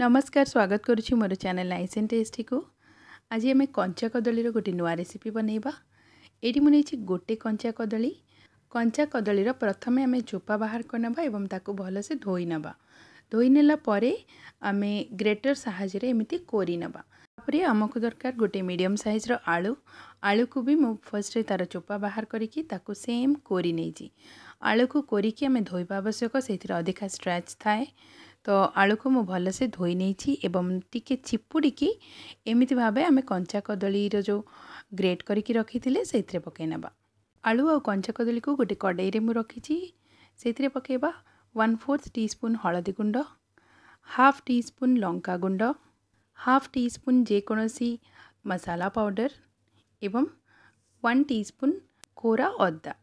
ନମସ୍କାର ସ୍ୱାଗତ କରୁଛି ମୋର ଚ୍ୟାନେଲ୍ ଲାଇନ୍ସ ଏଣ୍ଡ ଟେଷ୍ଟିକୁ ଆଜି ଆମେ କଞ୍ଚା କଦଳୀର ଗୋଟେ ନୂଆ ରେସିପି ବନେଇବା ଏଇଠି ମୁଁ ନେଇଛି ଗୋଟେ କଞ୍ଚା କଦଳୀ କଞ୍ଚା କଦଳୀର ପ୍ରଥମେ ଆମେ ଚୋପା ବାହାର କରିନେବା ଏବଂ ତାକୁ ଭଲସେ ଧୋଇ ନେବା ଧୋଇ ନେଲା ପରେ ଆମେ ଗ୍ରେଟର ସାହାଯ୍ୟରେ ଏମିତି କୋରି ନେବା ତା'ପରେ ଆମକୁ ଦରକାର ଗୋଟେ ମିଡ଼ିୟମ୍ ସାଇଜ୍ର ଆଳୁ ଆଳୁକୁ ବି ମୁଁ ଫାର୍ଷ୍ଟରେ ତା'ର ଚୋପା ବାହାର କରିକି ତାକୁ ସେମ୍ କୋରି ନେଇଛି ଆଳୁକୁ କୋରିକି ଆମେ ଧୋଇବା ଆବଶ୍ୟକ ସେଥିରେ ଅଧିକା ଷ୍ଟ୍ରାଚ୍ ଥାଏ ତ ଆଳୁକୁ ମୁଁ ଭଲସେ ଧୋଇ ନେଇଛି ଏବଂ ଟିକେ ଚିପୁଡ଼ିକି ଏମିତି ଭାବେ ଆମେ କଞ୍ଚା କଦଳୀର ଯେଉଁ ଗ୍ରେଟ୍ କରିକି ରଖିଥିଲେ ସେଇଥିରେ ପକାଇ ନେବା ଆଳୁ ଆଉ କଞ୍ଚା କଦଳୀକୁ ଗୋଟେ କଡ଼େଇରେ ମୁଁ ରଖିଛି ସେଇଥିରେ ପକାଇବା ୱାନ୍ ଫୋର୍ଥ ଟି ସ୍ପୁନ୍ ହଳଦୀ ଗୁଣ୍ଡ ହାଫ୍ ଟି ସ୍ପୁନ୍ ଲଙ୍କା ଗୁଣ୍ଡ ହାଫ୍ ଟି ସ୍ପୁନ୍ ଯେକୌଣସି ମସାଲା ପାଉଡ଼ର ଏବଂ ୱାନ୍ ଟି ସ୍ପୁନ୍ କୋରା ଅଦା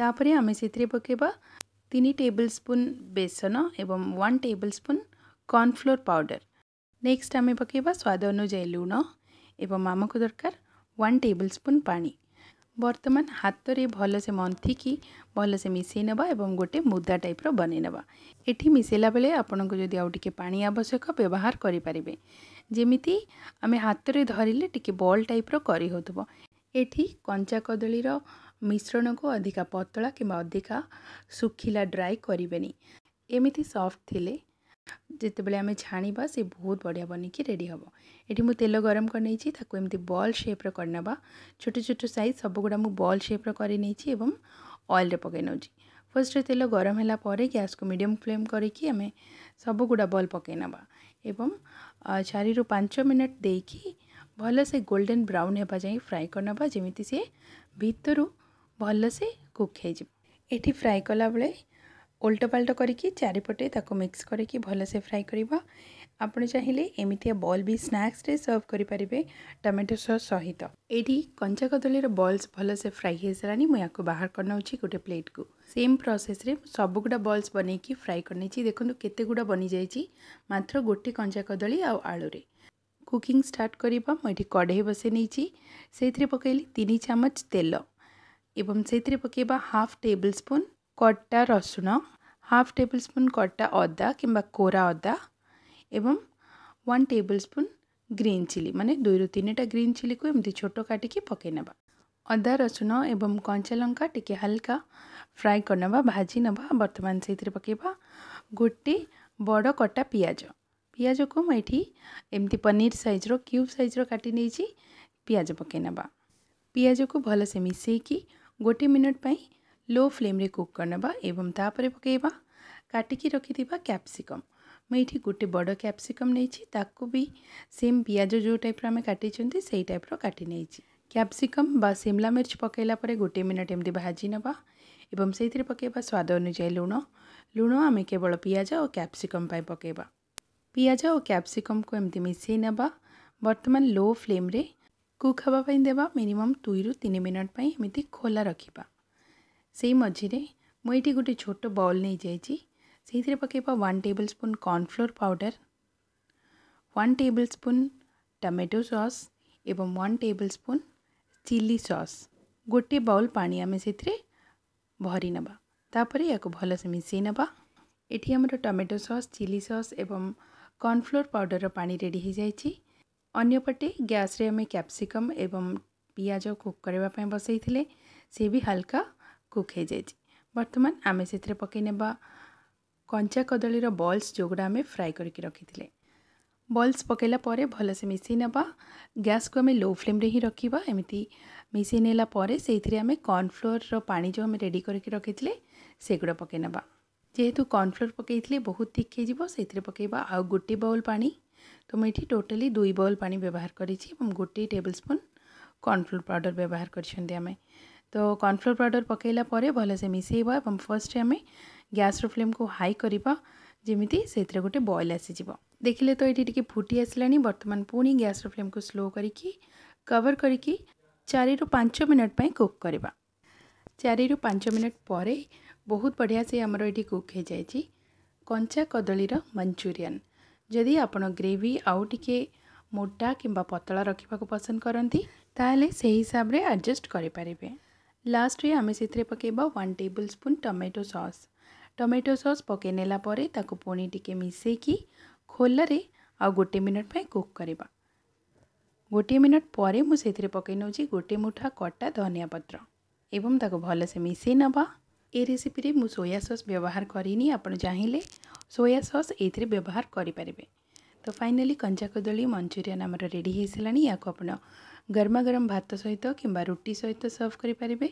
ତାପରେ ଆମେ ସେଥିରେ ପକାଇବା ତିନି ଟେବୁଲ୍ ସ୍ପୁନ୍ ବେସନ ଏବଂ one tablespoon cornflour powder next ଆମେ ପକାଇବା ସ୍ୱାଦ ଅନୁଯାୟୀ ଲୁଣ ଏବଂ ଆମକୁ ଦରକାର ୱାନ୍ ଟେବୁଲ୍ ସ୍ପୁନ୍ ପାଣି ବର୍ତ୍ତମାନ ହାତରେ ଭଲସେ ମନ୍ଥିକି ଭଲସେ ମିଶାଇ ନେବା ଏବଂ ଗୋଟେ ମୁଦା ଟାଇପ୍ର ବନେଇ ନେବା ଏଠି ମିଶାଇଲା ବେଳେ ଆପଣଙ୍କୁ ଯଦି ଆଉ ଟିକେ ପାଣି ଆବଶ୍ୟକ ବ୍ୟବହାର କରିପାରିବେ ଯେମିତି ଆମେ ହାତରେ ଧରିଲେ ଟିକେ ବଲ୍ ଟାଇପ୍ର କରି ହେଉଥିବ ଏଠି କଞ୍ଚା କଦଳୀର ମିଶ୍ରଣକୁ ଅଧିକା ପତଳା କିମ୍ବା ଅଧିକା ଶୁଖିଲା ଡ୍ରାଏ କରିବେନି ଏମିତି ସଫ୍ଟ ଥିଲେ ଯେତେବେଳେ ଆମେ ଛାଣିବା ସେ ବହୁତ ବଢ଼ିଆ ବନିକି ରେଡ଼ି ହେବ ଏଠି ମୁଁ ତେଲ ଗରମ କରିନେଇଛି ତାକୁ ଏମିତି ବଲ୍ ସେପ୍ର କରିନେବା ଛୋଟ ଛୋଟ ସାଇଜ୍ ସବୁଗୁଡ଼ା ମୁଁ ବଲ୍ ସେପ୍ର କରିନେଇଛି ଏବଂ ଅଏଲ୍ରେ ପକାଇ ନେଉଛି ଫାର୍ଷ୍ଟରେ ତେଲ ଗରମ ହେଲା ପରେ ଗ୍ୟାସ୍କୁ ମିଡ଼ିୟମ୍ ଫ୍ଲେମ୍ କରିକି ଆମେ ସବୁଗୁଡ଼ା ବଲ୍ ପକାଇ ନେବା ଏବଂ ଚାରିରୁ ପାଞ୍ଚ ମିନିଟ୍ ଦେଇକି ଭଲସେ ଗୋଲ୍ଡେନ୍ ବ୍ରାଉନ୍ ହେବା ଯାଏଁ ଫ୍ରାଏ କରିନେବା ଯେମିତି ସିଏ ଭିତରୁ ଭଲସେ କୁକ୍ ହେଇଯିବ ଏଠି ଫ୍ରାଏ କଲାବେଳେ ଓଲ୍ଟପାଲ୍ଟ କରିକି ଚାରିପଟେ ତାକୁ ମିକ୍ସ କରିକି ଭଲସେ ଫ୍ରାଏ କରିବା ଆପଣ ଚାହିଁଲେ ଏମିତିଆ ବଲ୍ ବି ସ୍ନାକ୍ସରେ ସର୍ଭ କରିପାରିବେ ଟମାଟୋ ସସ୍ ସହିତ ଏଇଠି କଞ୍ଚା କଦଳୀର ବଲ୍ସ ଭଲସେ ଫ୍ରାଏ ହେଇସାରିଲାଣି ମୁଁ ୟାକୁ ବାହାର କରିନେଉଛି ଗୋଟେ ପ୍ଲେଟ୍କୁ ସେମ୍ ପ୍ରୋସେସ୍ରେ ସବୁଗୁଡ଼ା ବଲ୍ସ ବନେଇକି ଫ୍ରାଏ କରିନେଇଛି ଦେଖନ୍ତୁ କେତେ ଗୁଡ଼ା ବନିଯାଇଛି ମାତ୍ର ଗୋଟେ କଞ୍ଚା କଦଳୀ ଆଉ ଆଳୁରେ କୁକିଂ ଷ୍ଟାର୍ଟ କରିବା ମୁଁ ଏଠି କଢ଼େଇ ବସେଇ ନେଇଛି ସେଇଥିରେ ପକାଇଲି ତିନି ଚାମଚ ତେଲ एवं से पकेबा हाफ टेबल स्पून कटा रसुण हाफ टेबल स्पून कटा अदा किंबा कोरा अदा एवं one tablespoon green chilli मानने दुई रु तीन टाइम ग्रीन चिली को एमती छोट काटिक पकईने अदा रसुण एवं कंचा लंका टी हल्का फ्राए कर ना भाजी ना बर्तमान से पकेबा गोटे बड़ कटा पिज पिज को मुझे एमती पनीर सैज्र क्यूब सैज्र काटि नहीं पिज ना पिज को भलसे मिसेक ଗୋଟିଏ ମିନିଟ୍ ପାଇଁ ଲୋ ଫ୍ଲେମ୍ରେ କୁକ୍ କରିନେବା ଏବଂ ତାପରେ ପକାଇବା କାଟିକି ରଖିଥିବା କ୍ୟାପ୍ସିକମ୍ ମୁଁ ଏଇଠି ଗୋଟେ ବଡ଼ କ୍ୟାପ୍ସିକମ୍ ନେଇଛି ତାକୁ ବି ସେମ୍ ପିଆଜ ଯେଉଁ ଟାଇପ୍ର ଆମେ କାଟିଛନ୍ତି ସେଇ ଟାଇପ୍ର କାଟି ନେଇଛି କ୍ୟାପ୍ସିକମ୍ ବା ସିମଲା ମିର୍ଚ ପକାଇଲା ପରେ ଗୋଟିଏ ମିନିଟ୍ ଏମିତି ଭାଜି ନେବା ଏବଂ ସେଇଥିରେ ପକାଇବା ସ୍ୱାଦ ଅନୁଯାୟୀ ଲୁଣ ଲୁଣ ଆମେ କେବଳ ପିଆଜ ଓ କ୍ୟାପ୍ସିକମ୍ ପାଇଁ ପକାଇବା ପିଆଜ ଓ କ୍ୟାପ୍ସିକମ୍କୁ ଏମିତି ମିଶାଇ ନେବା ବର୍ତ୍ତମାନ ଲୋ ଫ୍ଲେମ୍ରେ କୁକ୍ ହେବା ପାଇଁ ଦେବା ମିନିମମ୍ ଦୁଇରୁ ତିନି ମିନିଟ୍ ପାଇଁ ଏମିତି ଖୋଲା ରଖିବା ସେଇ ମଝିରେ ମୁଁ ଏଇଠି ଗୋଟେ ଛୋଟ ବଲ୍ ନେଇଯାଇଛି ସେଇଥିରେ ପକାଇବା one tablespoon cornflour powder one tablespoon tomato sauce ଏବଂ one tablespoon chilli sauce ଗୋଟିଏ ବାଉଲ୍ ପାଣି ଆମେ ସେଥିରେ ଭରି ନେବା ତାପରେ ୟାକୁ ଭଲସେ ମିଶାଇ ନେବା ଏଠି ଆମର ଟମାଟୋ ସସ୍ ଚିଲି ସସ୍ ଏବଂ କର୍ଣ୍ଣଫ୍ଲୋର୍ ପାଉଡ଼ରର ପାଣି ରେଡ଼ି ହୋଇଯାଇଛି अंपटे ग्यास कैप्सिकम एवं पिज कुक बसई थे सी भी हाल्का कुक हो बर्तमान आम से पकईने कंचा कदमी बल्स जो गुड़ा आम फ्राए करके रखी थे बल्स पकेला भलसे मिसई नवा गैस को आम लो फ्लेम रे ही रखा एमती मिसई से आम कर्नफ्लोर रहा जो हमें रेडी करके रखी थे से गुड़ा पकईने जेहेतु कर्नफ्लोर पकई थी बहुत थिक्क से पकईवा आउ गोटे बाउल पानी तो मुझे ये टोटाली दुई बउल पा व्यवहार कर गोटे टेबुल स्पून कर्नफ्लोर पाउडर व्यवहार करें तो कर्नफ्लोर पाउडर पकईला भलेसे मिसेब एवं फर्स्ट आम गैस फ्लेम को हाई जमी से गोटे बइल आसीज देखिले तो ये टी फुटी आसला बर्तमान पुणी ग्यास फ्लेम को स्लो करी कवर करी चारु पांच मिनट पर कुक करवा चार पांच मिनट पर बहुत बढ़िया से आमर ये कुक हो जाए कंचा कदमी मंचूरीयन जदि आप ग्रेवि आउटे मोटा कि पतला रखा पसंद करती ताले से हिसाब से आडजस्ट करें लास्ट में आम से पकेबा one tablespoon tomato sauce tomato sauce पकईनेला पुणी टी मिसेक खोल आ गोटे मिनिटाई कुक करवा गोटे मिनट पर मुझे पकई नौ गोटे मुठा कटा धनिया पत्र भलसे मिसई नवा ये रेसीपी मुझ सोया सस् व्यवहार करनी आपले ସୋୟା ସସ୍ ଏଇଥିରେ ବ୍ୟବହାର କରିପାରିବେ ତ ଫାଇନାଲି କଞ୍ଚା କଦଳୀ ମଞ୍ଚୁରିଆନ୍ ଆମର ରେଡ଼ି ହୋଇସାରିଲାଣି ୟାକୁ ଆପଣ ଗରମା ଗରମ ଭାତ ସହିତ କିମ୍ବା ରୁଟି ସହିତ ସର୍ଭ କରିପାରିବେ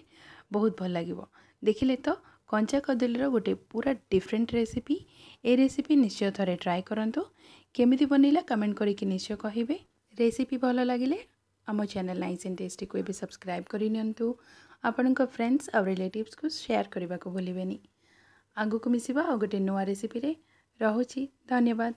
ବହୁତ ଭଲ ଲାଗିବ ଦେଖିଲେ ତ କଞ୍ଚା କଦଳୀର ଗୋଟେ ପୁରା ଡିଫରେଣ୍ଟ ରେସିପି ଏ ରେସିପି ନିଶ୍ଚୟ ଥରେ ଟ୍ରାଏ କରନ୍ତୁ କେମିତି ବନେଇଲା କମେଣ୍ଟ କରିକି ନିଶ୍ଚୟ କହିବେ ରେସିପି ଭଲ ଲାଗିଲେ ଆମ ଚ୍ୟାନେଲ୍ ନାଇସ୍ ଆଣ୍ଡ ଟେଷ୍ଟିକୁ ଏବେ ସବସ୍କ୍ରାଇବ୍ କରିନିଅନ୍ତୁ ଆପଣଙ୍କ ଫ୍ରେଣ୍ଡସ୍ ଆଉ ରିଲେଟିଭ୍ସକୁ ସେୟାର କରିବାକୁ ଭୁଲିବେନି ଆଗକୁ ମିଶିବା ଆଉ ଗୋଟେ ନୂଆ ରେସିପିରେ रहो धन्यवाद